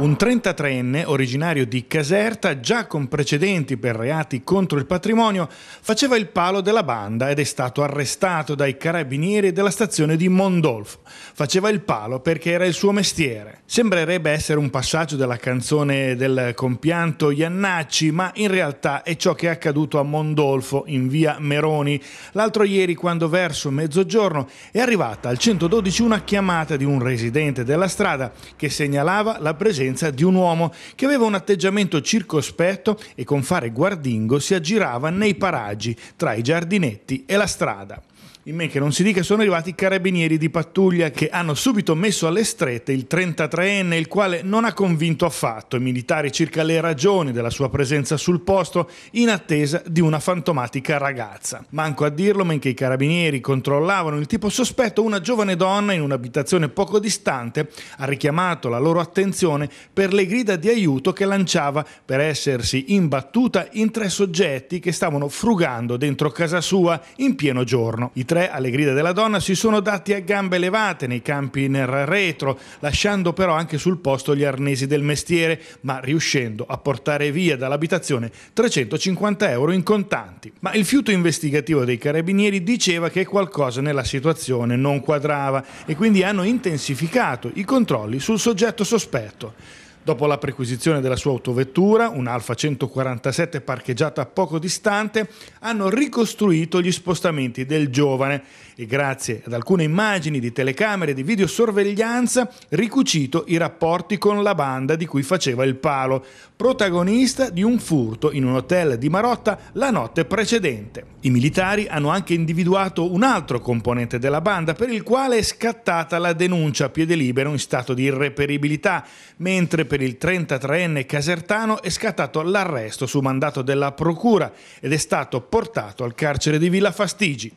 Un 33enne, originario di Caserta, già con precedenti per reati contro il patrimonio, faceva il palo della banda ed è stato arrestato dai carabinieri della stazione di Mondolfo. Faceva il palo perché era il suo mestiere. Sembrerebbe essere un passaggio della canzone del compianto Iannacci, ma in realtà è ciò che è accaduto a Mondolfo, in via Meroni. L'altro ieri, quando verso mezzogiorno, è arrivata al 112 una chiamata di un residente della strada che segnalava la presenza apparenza di un uomo che aveva un atteggiamento circospetto e con fare guardingo si aggirava nei paraggi tra i giardinetti e la strada. In me che non si dica sono arrivati i carabinieri di pattuglia che hanno subito messo alle strette il 33enne, il quale non ha convinto affatto i militari circa le ragioni della sua presenza sul posto in attesa di una fantomatica ragazza. Manco a dirlo, mentre i carabinieri controllavano il tipo sospetto, una giovane donna in un'abitazione poco distante ha richiamato la loro attenzione per le grida di aiuto che lanciava per essersi imbattuta in tre soggetti che stavano frugando dentro casa sua in pieno giorno. I tre, alle grida della donna, si sono dati a gambe levate nei campi nel retro, lasciando però anche sul posto gli arnesi del mestiere, ma riuscendo a portare via dall'abitazione 350 euro in contanti. Ma il fiuto investigativo dei carabinieri diceva che qualcosa nella situazione non quadrava e quindi hanno intensificato i controlli sul soggetto sospetto. Dopo la perquisizione della sua autovettura, un'Alfa 147 parcheggiata poco distante, hanno ricostruito gli spostamenti del giovane e grazie ad alcune immagini di telecamere e di videosorveglianza ricucito i rapporti con la banda di cui faceva il palo, protagonista di un furto in un hotel di Marotta la notte precedente. I militari hanno anche individuato un altro componente della banda per il quale è scattata la denuncia a piede libero in stato di irreperibilità, mentre per il 33enne casertano è scattato l'arresto su mandato della Procura ed è stato portato al carcere di Villa Fastigi.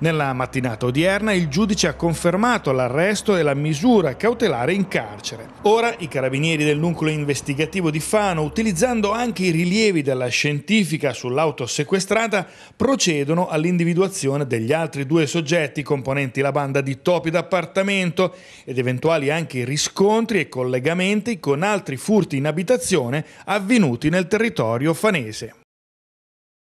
Nella mattinata odierna il giudice ha confermato l'arresto e la misura cautelare in carcere. Ora i carabinieri del nucleo investigativo di Fano, utilizzando anche i rilievi della scientifica sull'auto sequestrata, procedono all'individuazione degli altri due soggetti componenti la banda di topi d'appartamento ed eventuali anche riscontri e collegamenti con altri altri furti in abitazione avvenuti nel territorio fanese.